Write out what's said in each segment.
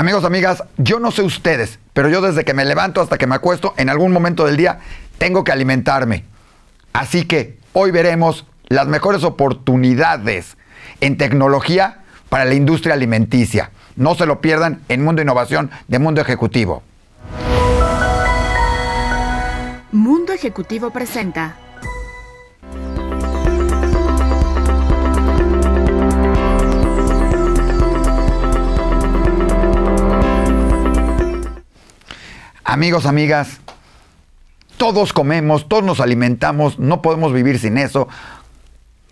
Amigos, amigas, yo no sé ustedes, pero yo desde que me levanto hasta que me acuesto, en algún momento del día, tengo que alimentarme. Así que hoy veremos las mejores oportunidades en tecnología para la industria alimenticia. No se lo pierdan en Mundo Innovación de Mundo Ejecutivo. Mundo Ejecutivo presenta Amigos, amigas, todos comemos, todos nos alimentamos, no podemos vivir sin eso.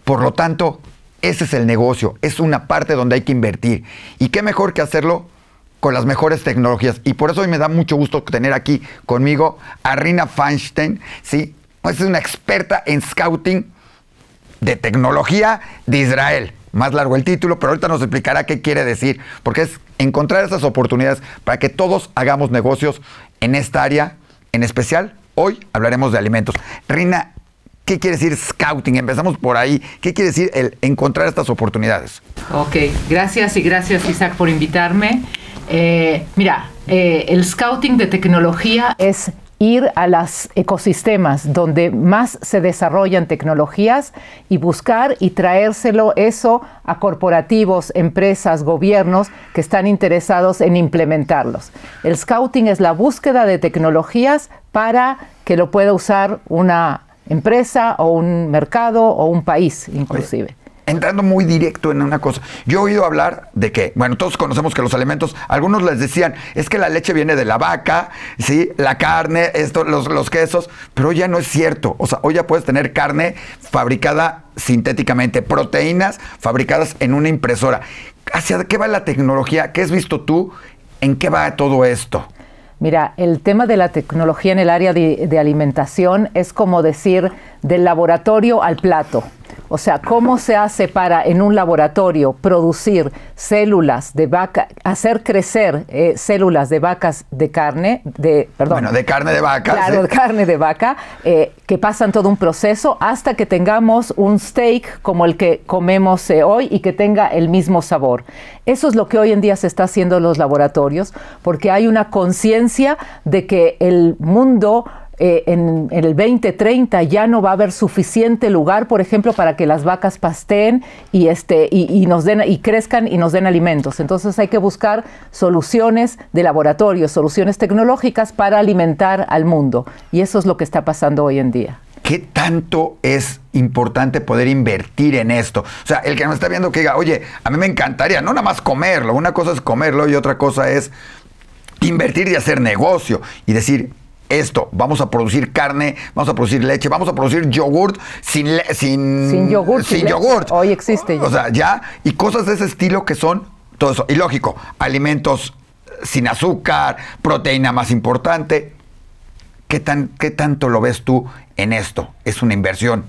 Por lo tanto, ese es el negocio, es una parte donde hay que invertir. ¿Y qué mejor que hacerlo con las mejores tecnologías? Y por eso hoy me da mucho gusto tener aquí conmigo a Rina Feinstein, es una experta en scouting de tecnología de Israel. Más largo el título, pero ahorita nos explicará qué quiere decir, porque es encontrar esas oportunidades para que todos hagamos negocios en esta área en especial. Hoy hablaremos de alimentos. Rina, ¿qué quiere decir scouting? Empezamos por ahí. ¿Qué quiere decir el encontrar estas oportunidades? Ok, gracias y gracias Isaac por invitarme. Eh, mira, eh, el scouting de tecnología es ir a los ecosistemas donde más se desarrollan tecnologías y buscar y traérselo eso a corporativos, empresas, gobiernos que están interesados en implementarlos. El scouting es la búsqueda de tecnologías para que lo pueda usar una empresa o un mercado o un país inclusive entrando muy directo en una cosa. Yo he oído hablar de que, bueno, todos conocemos que los alimentos, algunos les decían, es que la leche viene de la vaca, ¿sí? La carne, esto, los, quesos, pero ya no es cierto. O sea, hoy ya puedes tener carne fabricada sintéticamente, proteínas fabricadas en una impresora. ¿Hacia qué va la tecnología? ¿Qué has visto tú? ¿En qué va todo esto? Mira, el tema de la tecnología en el área de alimentación es como decir del laboratorio al plato. O sea, cómo se hace para en un laboratorio producir células de vaca, hacer crecer eh, células de vacas de carne, de, perdón. Bueno, de carne de vaca. Claro, de carne de vaca, eh, que pasan todo un proceso hasta que tengamos un steak como el que comemos eh, hoy y que tenga el mismo sabor. Eso es lo que hoy en día se está haciendo en los laboratorios, porque hay una conciencia de que el mundo eh, en, el 2030 ya no va a haber suficiente lugar, por ejemplo, para que las vacas pasteen y, este, y, nos den, y crezcan y nos den alimentos. Entonces hay que buscar soluciones de laboratorio, soluciones tecnológicas para alimentar al mundo. Y eso es lo que está pasando hoy en día. ¿Qué tanto es importante poder invertir en esto? O sea, el que nos está viendo que diga, oye, a mí me encantaría, no nada más comerlo, una cosa es comerlo y otra cosa es invertir y hacer negocio y decir, esto, vamos a producir carne, vamos a producir leche, vamos a producir yogurt sin sin, sin yogurt, sin, yogurt. Hoy existe. O sea, ya y cosas de ese estilo que son todo eso. Y lógico, alimentos sin azúcar, proteína más importante. ¿Qué tan qué tanto lo ves tú en esto? Es una inversión.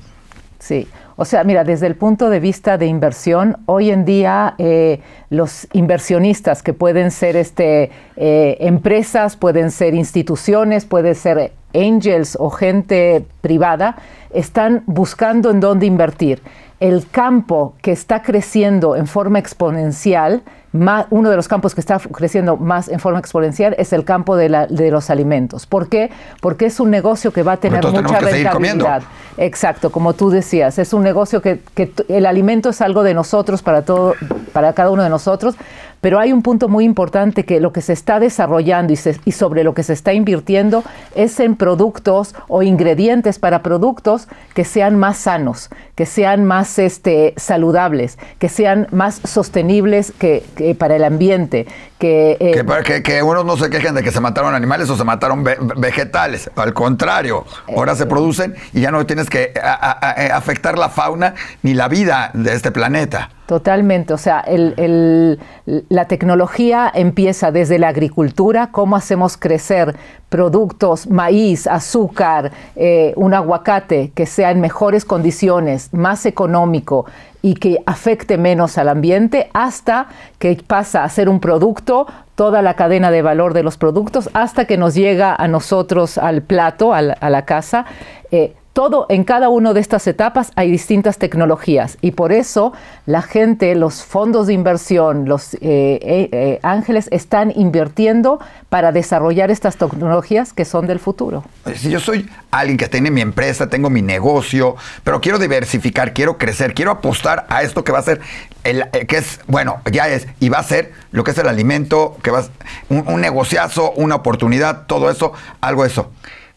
Sí. O sea, mira, desde el punto de vista de inversión, hoy en día eh, los inversionistas que pueden ser este, eh, empresas, pueden ser instituciones, pueden ser angels o gente privada, están buscando en dónde invertir. El campo que está creciendo en forma exponencial uno de los campos que está creciendo más en forma exponencial es el campo de, los alimentos. ¿Por qué? Porque es un negocio que va a tener mucha rentabilidad. Exacto, como tú decías, es un negocio que, que el alimento es algo de nosotros para todo, para cada uno de nosotros, pero hay un punto muy importante que lo que se está desarrollando y, y sobre lo que se está invirtiendo es en productos o ingredientes para productos que sean más sanos, que sean más este, saludables, que sean más sostenibles que, para el ambiente. Eh, que, que, unos no se quejen de que se mataron animales o se mataron vegetales. Al contrario, ahora se eh. producen y ya no tienes que eh, afectar la fauna ni la vida de este planeta. Totalmente, o sea, la tecnología empieza desde la agricultura, cómo hacemos crecer productos, maíz, azúcar, eh, un aguacate que sea en mejores condiciones, más económico y que afecte menos al ambiente, hasta que pasa a ser un producto, toda la cadena de valor de los productos, hasta que nos llega a nosotros al plato, a la casa. Eh, todo, en cada una de estas etapas hay distintas tecnologías y por eso la gente, los fondos de inversión, los eh, eh, eh, ángeles están invirtiendo para desarrollar estas tecnologías que son del futuro. Si yo soy alguien que tiene mi empresa, tengo mi negocio, pero quiero diversificar, quiero crecer, quiero apostar a esto que va a ser, el, que es, bueno, ya es, y va a ser lo que es el alimento, que va un, un negociazo, una oportunidad, todo eso, algo eso.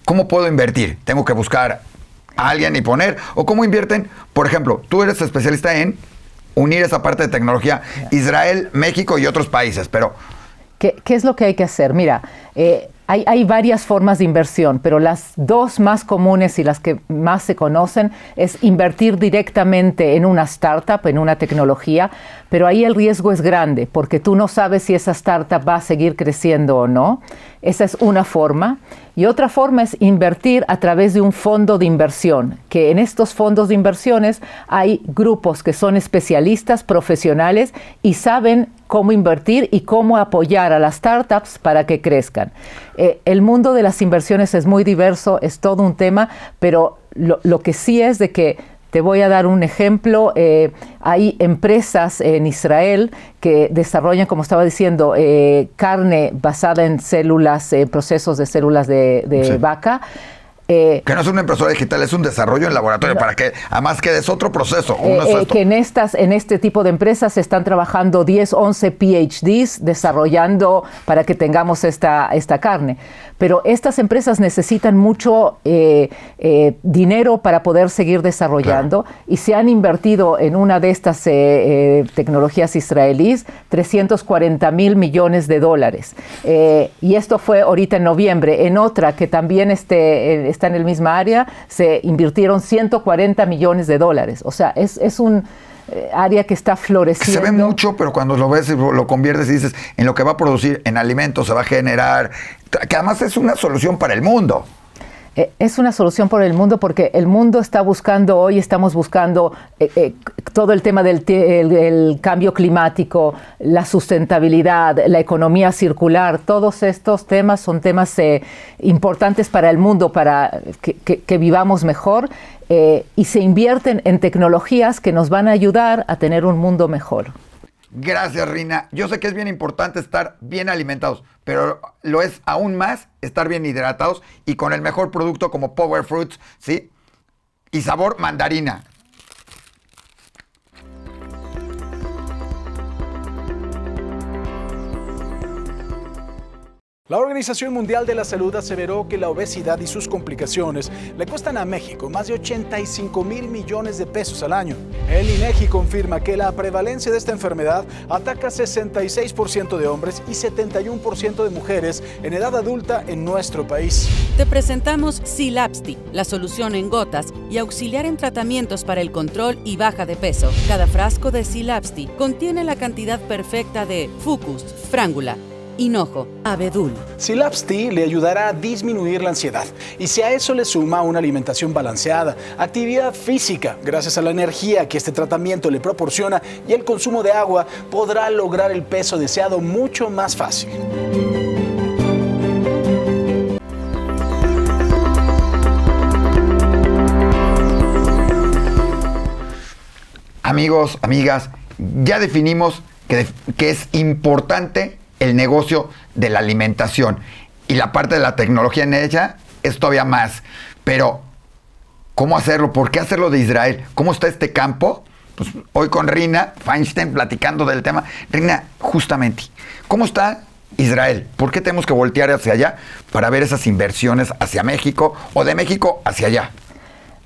¿Cómo puedo invertir? Tengo que buscar alguien y poner? ¿O cómo invierten? Por ejemplo, tú eres especialista en unir esa parte de tecnología Israel, México y otros países, pero... ¿Qué, es lo que hay que hacer? Mira, eh, hay, hay, varias formas de inversión, pero las dos más comunes y las que más se conocen es invertir directamente en una startup, en una tecnología, pero ahí el riesgo es grande porque tú no sabes si esa startup va a seguir creciendo o no. Esa es una forma. Y otra forma es invertir a través de un fondo de inversión, que en estos fondos de inversiones hay grupos que son especialistas, profesionales y saben cómo invertir y cómo apoyar a las startups para que crezcan. Eh, el mundo de las inversiones es muy diverso, es todo un tema, pero lo que sí es de que te voy a dar un ejemplo. Eh, hay empresas en Israel que desarrollan, como estaba diciendo, eh, carne basada en células, en eh, procesos de células de, vaca. Eh, que no es una empresa digital, es un desarrollo en laboratorio, para que además que es otro proceso. Eh, eh, que en, estas, en este tipo de empresas se están trabajando 10, 11 PhDs desarrollando para que tengamos esta, esta carne. Pero estas empresas necesitan mucho dinero para poder seguir desarrollando y se han invertido en una de estas tecnologías israelíes 340 mil millones de dólares. y esto fue ahorita en noviembre, en otra que también este está en el mismo área, se invirtieron 140 millones de dólares. O sea, es, un eh, área que está floreciendo. se ve mucho, pero cuando lo ves, y lo conviertes y dices, en lo que va a producir, en alimentos, se va a generar, que además es una solución para el mundo. Eh, es una solución por el mundo porque el mundo está buscando, hoy estamos buscando eh, eh, todo el tema del cambio climático, la sustentabilidad, la economía circular, todos estos temas son temas importantes para el mundo, para que vivamos mejor y se invierten en tecnologías que nos van a ayudar a tener un mundo mejor. Gracias, Rina. Yo sé que es bien importante estar bien alimentados, pero lo es aún más estar bien hidratados y con el mejor producto como Power Fruits, ¿sí? Y sabor mandarina. La Organización Mundial de la Salud aseveró que la obesidad y sus complicaciones le cuestan a México más de 85 mil millones de pesos al año. El INEGI e confirma que la prevalencia de esta enfermedad ataca 66% de hombres y 71% de mujeres en edad adulta en nuestro país. Te presentamos Silapsti, la solución en gotas y auxiliar en tratamientos para el control y baja de peso. Cada frasco de Silapsti contiene la cantidad perfecta de Fucus, frangula hinojo, abedul. Silapsti le ayudará a disminuir la ansiedad y si a eso le suma una alimentación balanceada, actividad física, gracias a la energía que este tratamiento le proporciona y el consumo de agua, podrá lograr el peso deseado mucho más fácil. Amigos, amigas, ya definimos que es importante el negocio de la alimentación y la parte de la tecnología en ella es todavía más. Pero, ¿cómo hacerlo? ¿Por qué hacerlo de Israel? ¿Cómo está este campo? Pues, hoy con Rina Feinstein platicando del tema. Rina, justamente, ¿cómo está Israel? ¿Por qué tenemos que voltear hacia allá para ver esas inversiones hacia México o de México hacia allá?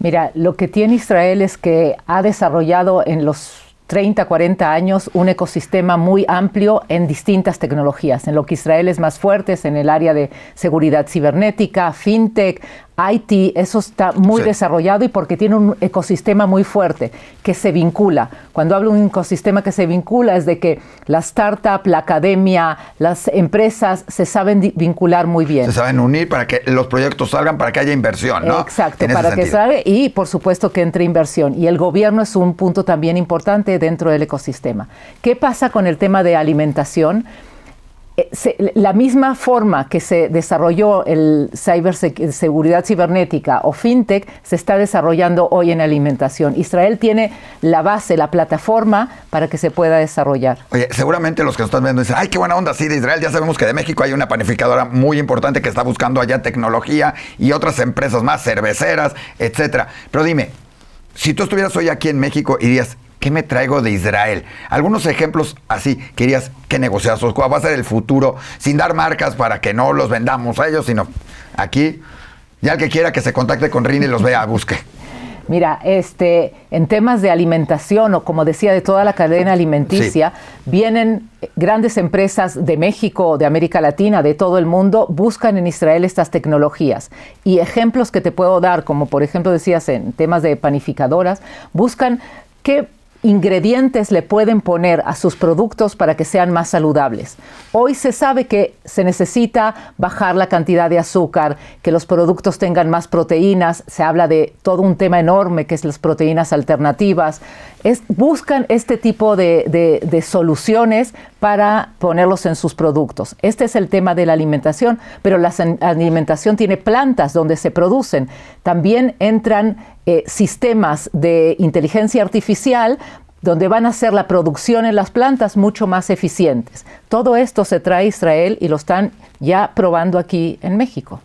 Mira, lo que tiene Israel es que ha desarrollado en los 30, 40 años un ecosistema muy amplio en distintas tecnologías, en lo que Israel es más fuerte, es en el área de seguridad cibernética, fintech, Haití, eso está muy desarrollado y porque tiene un ecosistema muy fuerte que se vincula. Cuando hablo de un ecosistema que se vincula es de que la startup, la academia, las empresas se saben vincular muy bien. Se saben unir para que los proyectos salgan, para que haya inversión, ¿no? Exacto, para que salga y por supuesto que entre inversión. Y el gobierno es un punto también importante dentro del ecosistema. ¿Qué pasa con el tema de alimentación? Eh, la misma forma que se desarrolló el eh, seguridad cibernética o fintech se está desarrollando hoy en alimentación. Israel tiene la base, la plataforma para que se pueda desarrollar. Oye, seguramente los que nos están viendo dicen, ay, qué buena onda, sí, de Israel. Ya sabemos que de México hay una panificadora muy importante que está buscando allá tecnología y otras empresas más, cerveceras, etcétera. Pero dime, si tú estuvieras hoy aquí en México ¿irías ¿qué me traigo de Israel? Algunos ejemplos así, querías que negocias cuál va a ser el futuro, sin dar marcas para que no los vendamos a ellos, sino aquí, ya el que quiera que se contacte con Rini y los vea, busque. Mira, este, en temas de alimentación o como decía, de toda la cadena alimenticia, vienen grandes empresas de México, de América Latina, de todo el mundo, buscan en Israel estas tecnologías. Y ejemplos que te puedo dar, como por ejemplo decías en temas de panificadoras, buscan qué ingredientes le pueden poner a sus productos para que sean más saludables. Hoy se sabe que se necesita bajar la cantidad de azúcar, que los productos tengan más proteínas, se habla de todo un tema enorme que es las proteínas alternativas. buscan este tipo de, de soluciones para ponerlos en sus productos. Este es el tema de la alimentación, pero la alimentación tiene plantas donde se producen. También entran eh, sistemas de inteligencia artificial donde van a hacer la producción en las plantas mucho más eficientes. Todo esto se trae Israel y lo están ya probando aquí en México.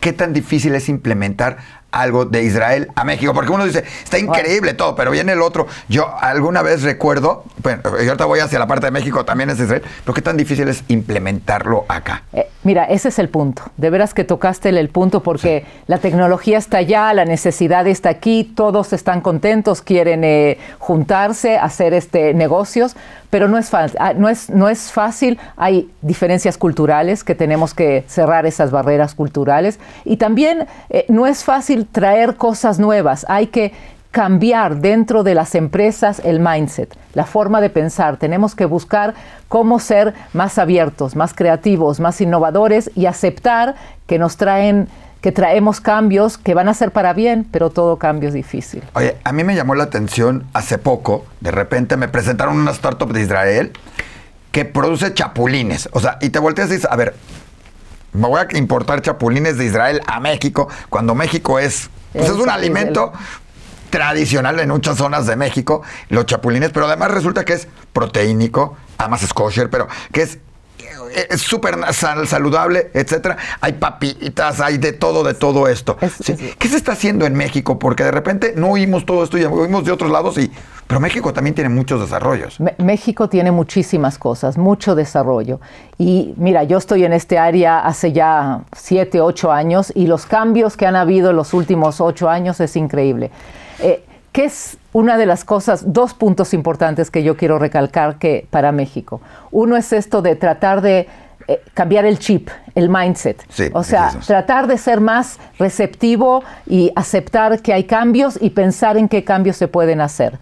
¿Qué tan difícil es implementar algo de Israel a México, porque uno dice, está increíble todo, pero viene el otro. Yo alguna vez recuerdo, bueno, yo ahorita voy hacia la parte de México, también es Israel, pero qué tan difícil es implementarlo acá. Eh, mira, ese es el punto. De veras que tocaste el, punto porque la tecnología está allá, la necesidad está aquí, todos están contentos, quieren eh, juntarse, hacer este negocios, pero no es, ah, no, es, no es fácil, hay diferencias culturales que tenemos que cerrar esas barreras culturales y también eh, no es fácil traer cosas nuevas, hay que cambiar dentro de las empresas el mindset, la forma de pensar. Tenemos que buscar cómo ser más abiertos, más creativos, más innovadores y aceptar que nos traen que traemos cambios que van a ser para bien, pero todo cambio es difícil. Oye, a mí me llamó la atención hace poco, de repente me presentaron una startup de Israel que produce chapulines. O sea, y te volteas y dices, a ver, me voy a importar chapulines de Israel a México, cuando México es, pues, es, un alimento tradicional en muchas zonas de México, los chapulines, pero además resulta que es proteínico, además es kosher, pero que es eh, es súper saludable, etcétera. Hay papitas, hay de todo, de todo esto. ¿Qué se está haciendo en México? Porque de repente no oímos todo esto y oímos de otros lados, y, pero México también tiene muchos desarrollos. México tiene muchísimas cosas, mucho desarrollo. Y mira, yo estoy en este área hace ya siete, ocho años y los cambios que han habido en los últimos ocho años es increíble. Eh, ¿Qué es una de las cosas, dos puntos importantes que yo quiero recalcar que para México? Uno es esto de tratar de eh, cambiar el chip, el mindset. o sea, tratar de ser más receptivo y aceptar que hay cambios y pensar en qué cambios se pueden hacer.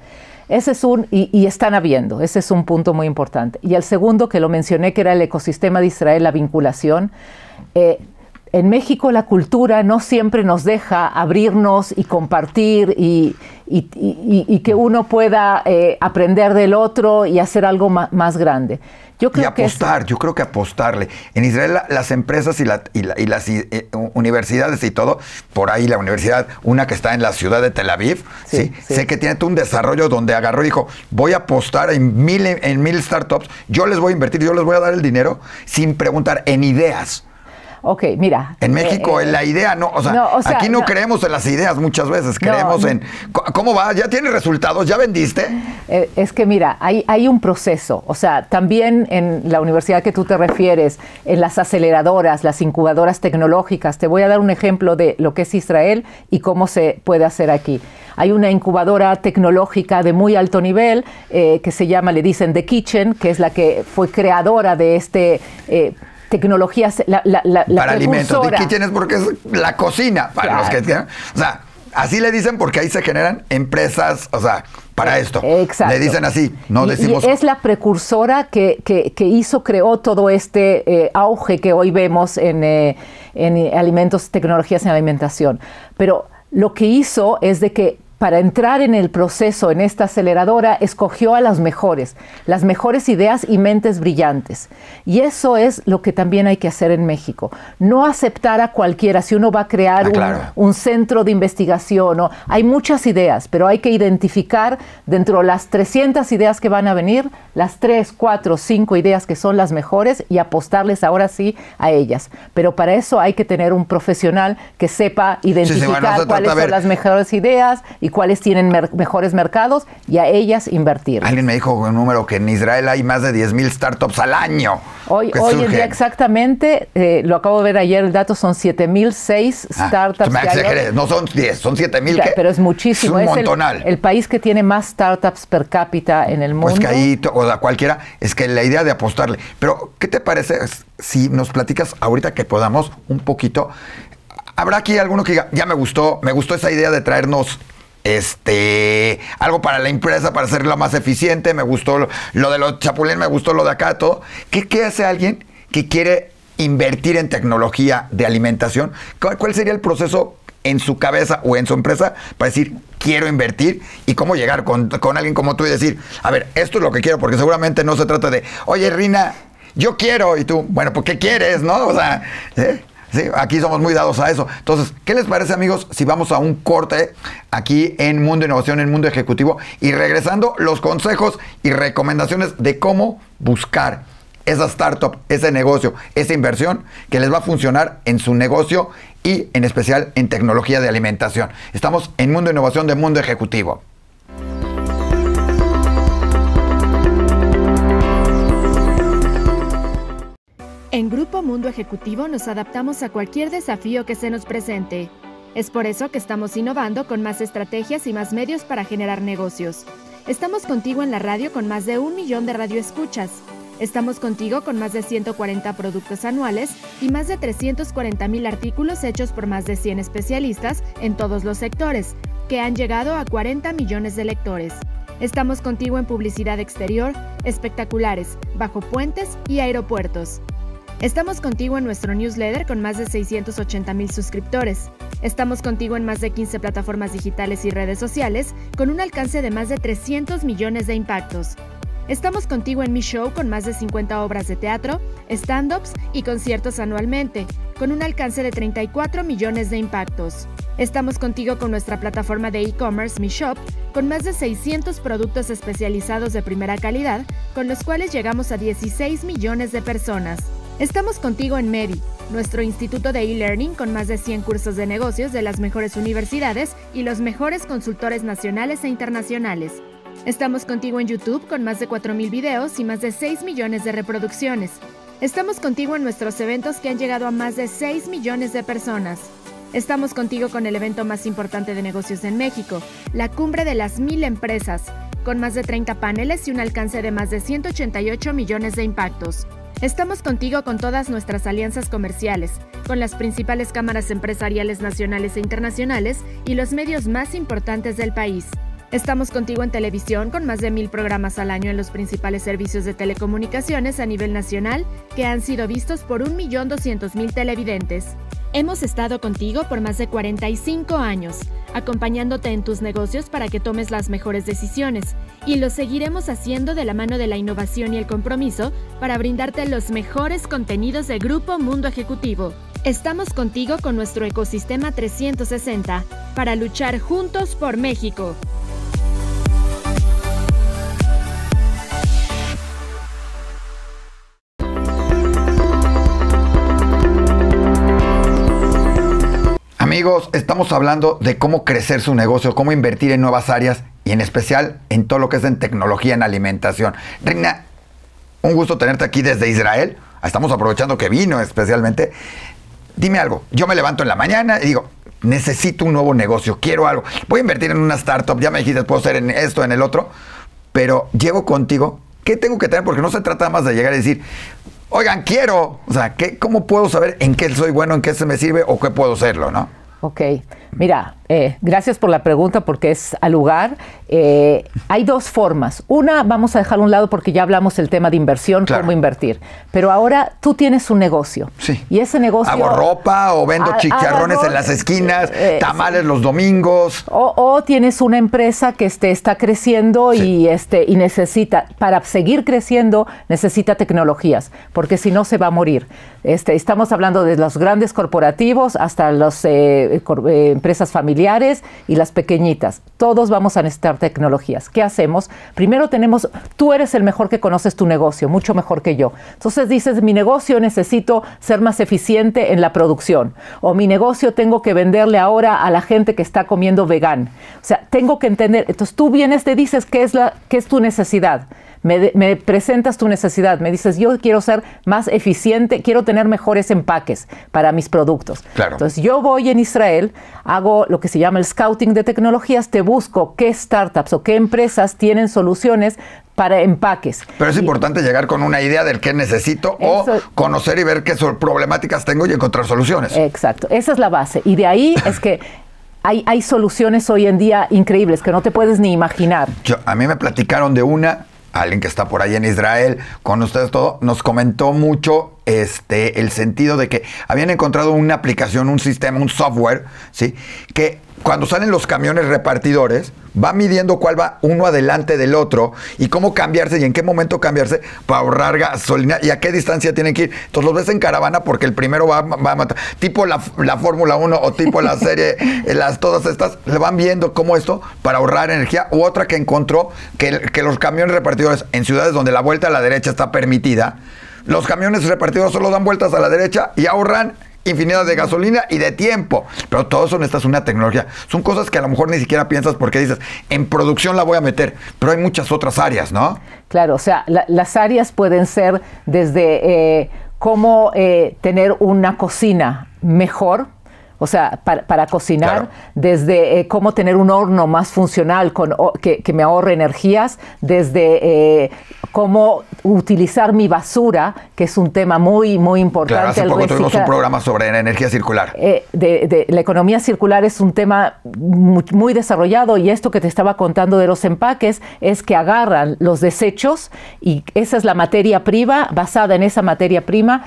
Ese es un, y, están habiendo, ese es un punto muy importante. Y el segundo que lo mencioné, que era el ecosistema de Israel, la vinculación. Eh, en México la cultura no siempre nos deja abrirnos y compartir y, que uno pueda eh, aprender del otro y hacer algo más, grande. y apostar, yo creo que apostarle. En Israel las empresas y, la, las eh, universidades y todo, por ahí la universidad, una que está en la ciudad de Tel Aviv, sí, sé que tiene un desarrollo donde agarró y dijo, voy a apostar en mil, en mil startups, yo les voy a invertir, yo les voy a dar el dinero sin preguntar en ideas Ok, mira. En eh, México la eh, idea no, o sea, aquí no, creemos en las ideas muchas veces, creemos en cómo va, ya tiene resultados, ya vendiste. Eh, es que mira, hay, hay un proceso, o sea, también en la universidad que tú te refieres, en las aceleradoras, las incubadoras tecnológicas, te voy a dar un ejemplo de lo que es Israel y cómo se puede hacer aquí. Hay una incubadora tecnológica de muy alto nivel que se llama, le dicen The Kitchen, que es la que fue creadora de este tecnologías, la, la, la Para alimentos. Y tienes? porque es la cocina, para los que O sea, así le dicen porque ahí se generan empresas, o sea, para eh, esto. Exacto. Le dicen así, no decimos. es la precursora que, hizo, creó todo este eh, auge que hoy vemos en, eh, en alimentos, tecnologías en alimentación. Pero lo que hizo es de que para entrar en el proceso, en esta aceleradora, escogió a las mejores, las mejores ideas y mentes brillantes. Y eso es lo que también hay que hacer en México. No aceptar a cualquiera si uno va a crear ah, un, centro de investigación. hay muchas ideas, pero hay que identificar dentro de las 300 ideas que van a venir, las 3, 4, 5 ideas que son las mejores y apostarles ahora sí a ellas. Pero para eso hay que tener un profesional que sepa identificar cuáles son las mejores ideas cuáles tienen mejores mercados y a ellas invertir. Alguien me dijo un número que en Israel hay más de 10 mil startups al año. Hoy, en día exactamente, eh, lo acabo de ver ayer, el dato son 7006 ah, startups. no son 10, son 7000. mil. pero es muchísimo. Es un montonal. el, país que tiene más startups per cápita en el mundo. Pues que o sea, cualquiera, es que la idea de apostarle. Pero, ¿qué te parece si nos platicas ahorita que podamos un poquito? Habrá aquí alguno que diga, ya me gustó, me gustó esa idea de traernos este, algo para la empresa, para hacerlo más eficiente. Me gustó lo, de los chapulines, me gustó lo de acá, todo. ¿Qué, hace alguien que quiere invertir en tecnología de alimentación? ¿Cuál, sería el proceso en su cabeza o en su empresa para decir, quiero invertir y cómo llegar con, con, alguien como tú y decir, a ver, esto es lo que quiero, porque seguramente no se trata de, oye, Rina, yo quiero, y tú, bueno, pues ¿qué quieres, no? O sea, ¿eh? aquí somos muy dados a eso. Entonces, ¿qué les parece, amigos, si vamos a un corte aquí en Mundo Innovación, en Mundo Ejecutivo? Y regresando, los consejos y recomendaciones de cómo buscar esa startup, ese negocio, esa inversión que les va a funcionar en su negocio y en especial en tecnología de alimentación. Estamos en Mundo Innovación de Mundo Ejecutivo. En Grupo Mundo Ejecutivo nos adaptamos a cualquier desafío que se nos presente. Es por eso que estamos innovando con más estrategias y más medios para generar negocios. Estamos contigo en la radio con más de un millón de radioescuchas. Estamos contigo con más de 140 productos anuales y más de 340 mil artículos hechos por más de 100 especialistas en todos los sectores, que han llegado a 40 millones de lectores. Estamos contigo en publicidad exterior, espectaculares, bajo puentes y aeropuertos. Estamos contigo en nuestro newsletter con más de 680 mil suscriptores. Estamos contigo en más de 15 plataformas digitales y redes sociales con un alcance de más de 300 millones de impactos. Estamos contigo en Mi Show con más de 50 obras de teatro, stand-ups y conciertos anualmente, con un alcance de 34 millones de impactos. Estamos contigo con nuestra plataforma de e-commerce Mi Shop, con más de 600 productos especializados de primera calidad, con los cuales llegamos a 16 millones de personas. Estamos contigo en MEDI, nuestro instituto de e-learning con más de 100 cursos de negocios de las mejores universidades y los mejores consultores nacionales e internacionales. Estamos contigo en YouTube con más de 4.000 videos y más de 6 millones de reproducciones. Estamos contigo en nuestros eventos que han llegado a más de 6 millones de personas. Estamos contigo con el evento más importante de negocios en México, la Cumbre de las Mil Empresas, con más de 30 paneles y un alcance de más de 188 millones de impactos. Estamos contigo con todas nuestras alianzas comerciales, con las principales cámaras empresariales nacionales e internacionales y los medios más importantes del país. Estamos contigo en televisión con más de mil programas al año en los principales servicios de telecomunicaciones a nivel nacional que han sido vistos por 1.200.000 televidentes. Hemos estado contigo por más de 45 años, acompañándote en tus negocios para que tomes las mejores decisiones, y lo seguiremos haciendo de la mano de la innovación y el compromiso para brindarte los mejores contenidos de Grupo Mundo Ejecutivo. Estamos contigo con nuestro ecosistema 360 para luchar juntos por México. estamos hablando de cómo crecer su negocio, cómo invertir en nuevas áreas y en especial en todo lo que es en tecnología, en alimentación. Reina, un gusto tenerte aquí desde Israel. Estamos aprovechando que vino especialmente. Dime algo, yo me levanto en la mañana y digo, necesito un nuevo negocio, quiero algo. Voy a invertir en una startup, ya me dijiste, puedo ser en esto, en el otro, pero llevo contigo. ¿Qué tengo que tener? Porque no se trata más de llegar y decir, oigan, quiero. O sea, ¿cómo puedo saber en qué soy bueno, en qué se me sirve o qué puedo serlo, no? Ok. Mira, eh, gracias por la pregunta porque es al lugar. Eh, hay dos formas. Una, vamos a dejar a un lado porque ya hablamos el tema de inversión, cómo invertir. Pero ahora tú tienes un negocio. Sí. Y ese negocio. Hago ropa o vendo chicharrones en las esquinas, eh, tamales los domingos. O, tienes una empresa que este, está creciendo y, este, y necesita, para seguir creciendo, necesita tecnologías, porque si no se va a morir. Este, estamos hablando de los grandes corporativos hasta los empresarios empresas familiares y las pequeñitas. Todos vamos a necesitar tecnologías. ¿Qué hacemos? Primero tenemos, tú eres el mejor que conoces tu negocio, mucho mejor que yo. Entonces dices, mi negocio necesito ser más eficiente en la producción o mi negocio tengo que venderle ahora a la gente que está comiendo vegan. O sea, tengo que entender, entonces tú vienes, te dices qué es, la, qué es tu necesidad me, presentas tu necesidad, me dices, yo quiero ser más eficiente, quiero tener mejores empaques para mis productos. Entonces yo voy en Israel, hago lo que se llama el scouting de tecnologías, te busco qué startups o qué empresas tienen soluciones para empaques. Pero es importante llegar con una idea del qué necesito o conocer y ver qué problemáticas tengo y encontrar soluciones. Exacto, esa es la base. Y de ahí es que hay, hay, soluciones hoy en día increíbles que no te puedes ni imaginar. a mí me platicaron de una alguien que está por ahí en Israel, con ustedes todo, nos comentó mucho este, el sentido de que habían encontrado una aplicación, un sistema, un software, ¿sí? Que cuando salen los camiones repartidores, va midiendo cuál va uno adelante del otro y cómo cambiarse y en qué momento cambiarse para ahorrar gasolina y a qué distancia tienen que ir. Entonces los ves en caravana porque el primero va, a matar. Tipo la, Fórmula 1 o tipo la serie, las, todas estas, le van viendo cómo esto para ahorrar energía. U otra que encontró que, que los camiones repartidores en ciudades donde la vuelta a la derecha está permitida, los camiones repartidores solo dan vueltas a la derecha y ahorran infinidad de gasolina y de tiempo. Pero todo eso estas una tecnología. Son cosas que a lo mejor ni siquiera piensas porque dices, en producción la voy a meter, pero hay muchas otras áreas, ¿no? Claro, o sea, las áreas pueden ser desde eh, cómo eh, tener una cocina mejor o sea, para, cocinar, desde eh, cómo tener un horno más funcional con, que, me ahorre energías, desde eh, cómo utilizar mi basura, que es un tema muy, muy importante. Claro, hace poco tuvimos un programa sobre energía circular. Eh, de, la economía circular es un tema muy, muy, desarrollado y esto que te estaba contando de los empaques es que agarran los desechos y esa es la materia prima, basada en esa materia prima,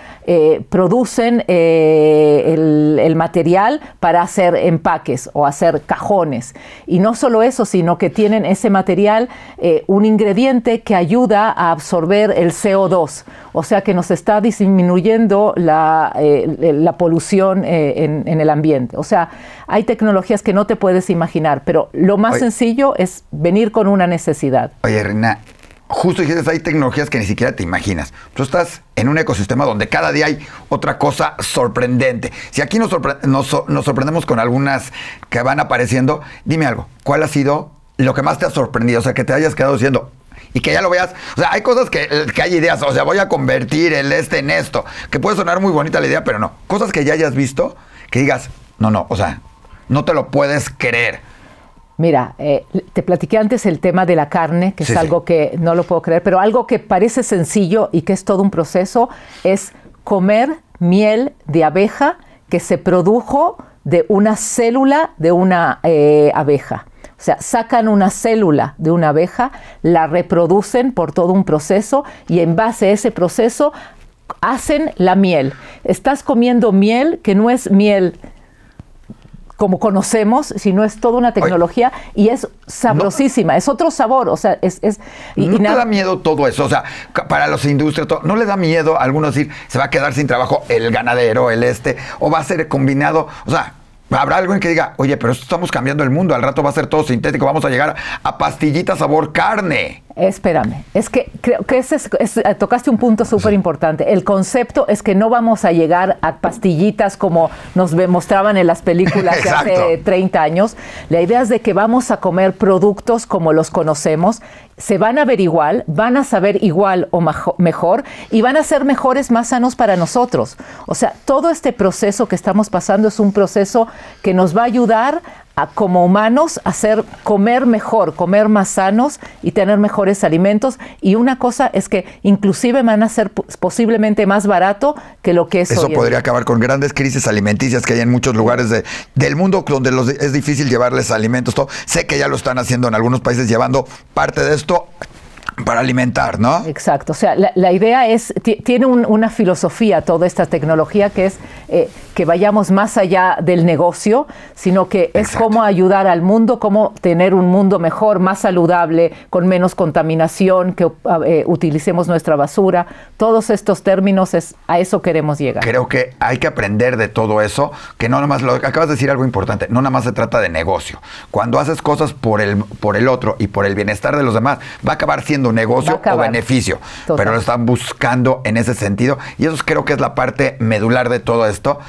producen el material para hacer empaques o hacer cajones. Y no solo eso, sino que tienen ese material eh, un ingrediente que ayuda a absorber el CO2, o sea que nos está disminuyendo la, eh, la polución eh, en, en, el ambiente. O sea, hay tecnologías que no te puedes imaginar, pero lo más sencillo es venir con una necesidad. Oye, justo dijiste, hay tecnologías que ni siquiera te imaginas. Tú estás en un ecosistema donde cada día hay otra cosa sorprendente. Si aquí nos, nos, sorprendemos con algunas que van apareciendo, dime algo, ¿cuál ha sido lo que más te ha sorprendido? O sea, que te hayas quedado diciendo... Y que ya lo veas. O sea, hay cosas que, que hay ideas. O sea, voy a convertir el este en esto. Que puede sonar muy bonita la idea, pero no. Cosas que ya hayas visto, que digas, no, no, o sea, no te lo puedes creer. Mira, eh, te platiqué antes el tema de la carne, que es algo que no lo puedo creer, pero algo que parece sencillo y que es todo un proceso, es comer miel de abeja que se produjo de una célula de una eh, abeja. O sea, sacan una célula de una abeja, la reproducen por todo un proceso y en base a ese proceso hacen la miel. Estás comiendo miel que no es miel como conocemos, no es toda una tecnología y es sabrosísima, es otro sabor, o sea, es... y, ¿No le nada. da miedo todo eso? O sea, para los industrias, ¿no le da miedo a algunos decir, se va a quedar sin trabajo el ganadero, el este, o va a ser combinado? O sea, Habrá alguien que diga, oye, pero estamos cambiando el mundo, al rato va a ser todo sintético, vamos a llegar a pastillita sabor carne. Espérame, es que creo que ese es, eh, tocaste un punto súper importante. El concepto es que no vamos a llegar a pastillitas como nos mostraban en las películas de hace 30 años. La idea es de que vamos a comer productos como los conocemos, se van a ver igual, van a saber igual o mejor y van a ser mejores, más sanos para nosotros. O sea, todo este proceso que estamos pasando es un proceso que nos va a ayudar a, como humanos hacer comer mejor, comer más sanos y tener mejores alimentos. Y una cosa es que inclusive van a ser posiblemente más barato que lo que es Eso podría acabar con grandes crisis alimenticias que hay en muchos lugares del mundo donde es difícil llevarles alimentos. Todo. Sé que ya lo están haciendo en algunos países llevando parte de esto para alimentar, ¿no? Exacto. O sea, la, idea es, tiene una filosofía toda esta tecnología que es eh, que vayamos más allá del negocio, sino que es cómo ayudar al mundo, cómo tener un mundo mejor, más saludable, con menos contaminación, que ah, eh, utilicemos nuestra basura. Todos estos términos, es, a eso queremos llegar. Creo que hay que aprender de todo eso, que no nomás, lo acabas de decir algo importante, no nada más se trata de negocio. Cuando haces cosas por el, por el otro y por el bienestar de los demás, va a acabar haciendo negocio o beneficio, pero lo están buscando en ese sentido. Y eso creo que es la parte medular de todo esto.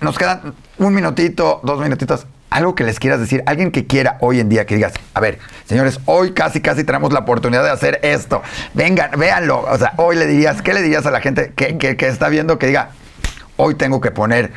nos quedan un minutito, dos minutitos. Algo que les quieras decir, alguien que quiera hoy en día que digas, a ver, señores, hoy casi casi tenemos la oportunidad de hacer esto. Vengan, véanlo. O sea, hoy le dirías, ¿qué le dirías a la gente que está viendo que diga, hoy tengo que poner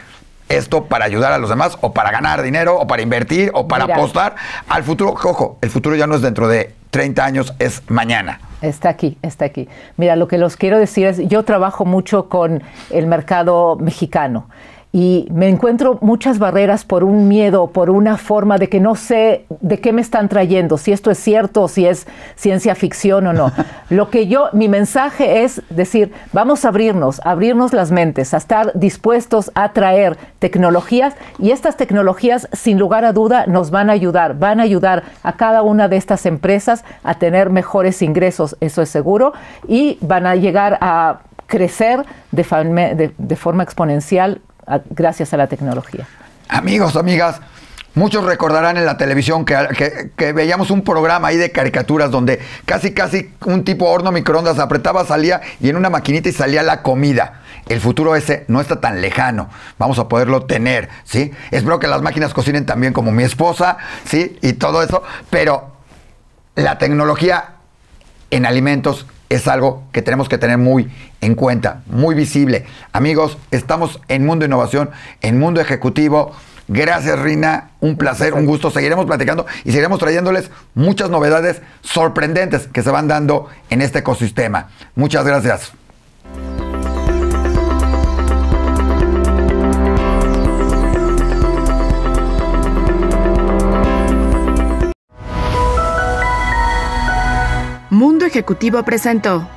esto para ayudar a los demás o para ganar dinero o para invertir o para apostar al futuro. Ojo, el futuro ya no es dentro de 30 años, es mañana. Está aquí, está aquí. Mira, lo que los quiero decir es, yo trabajo mucho con el mercado mexicano y me encuentro muchas barreras por un miedo, por una forma de que no sé de qué me están trayendo, si esto es cierto, si es ciencia ficción o no. Lo que yo, mi mensaje es decir, vamos a abrirnos, abrirnos las mentes, a estar dispuestos a traer tecnologías y estas tecnologías sin lugar a duda nos van a ayudar, van a ayudar a cada una de estas empresas a tener mejores ingresos, eso es seguro, y van a llegar a crecer de, de forma exponencial gracias a la tecnología. Amigos, amigas, Muchos recordarán en la televisión que, que, veíamos un programa ahí de caricaturas donde casi casi un tipo horno microondas apretaba, salía y en una maquinita y salía la comida. El futuro ese no está tan lejano. Vamos a poderlo tener, ¿sí? Espero que las máquinas cocinen también como mi esposa, ¿sí? Y todo eso. Pero la tecnología en alimentos es algo que tenemos que tener muy en cuenta, muy visible. Amigos, estamos en Mundo Innovación, en Mundo Ejecutivo. Gracias, Rina. Un placer, un gusto. Seguiremos platicando y seguiremos trayéndoles muchas novedades sorprendentes que se van dando en este ecosistema. Muchas gracias. Mundo Ejecutivo presentó.